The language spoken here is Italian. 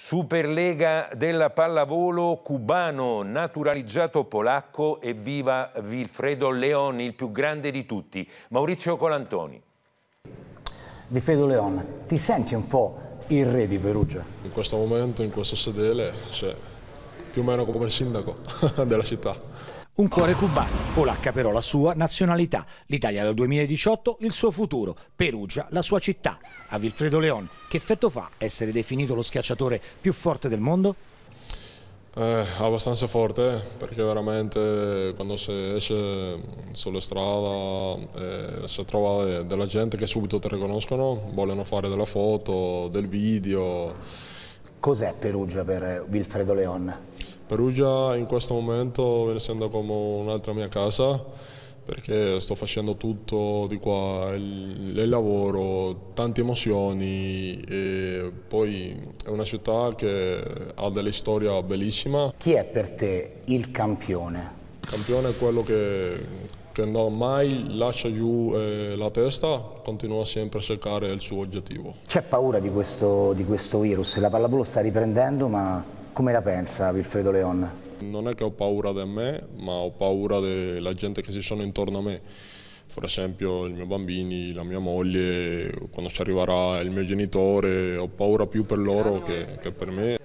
Superlega della pallavolo cubano, naturalizzato polacco e viva Vilfredo Leon, il più grande di tutti. Maurizio Colantoni. Vilfredo Leon, ti senti un po' il re di Perugia? In questo momento, in questo sedele, cioè, più o meno come il sindaco della città. Un cuore cubano, polacca però la sua nazionalità, l'Italia dal 2018 il suo futuro, Perugia la sua città. A Vilfredo Leon, che effetto fa essere definito lo schiacciatore più forte del mondo? Eh, abbastanza forte perché veramente eh, quando si esce sulla strada eh, si trova eh, della gente che subito ti riconoscono, vogliono fare della foto, del video. Cos'è Perugia per Vilfredo Leon? Perugia in questo momento viene essendo come un'altra mia casa perché sto facendo tutto di qua, il, il lavoro, tante emozioni e poi è una città che ha delle storie bellissime. Chi è per te il campione? Il campione è quello che, che non mai lascia giù eh, la testa, continua sempre a cercare il suo oggettivo. C'è paura di questo, di questo virus, la pallavolo sta riprendendo ma come la pensa Wilfredo Leon? Non è che ho paura di me, ma ho paura della gente che si sono intorno a me. Per esempio i miei bambini, la mia moglie, quando ci arriverà il mio genitore, ho paura più per loro che, che per me.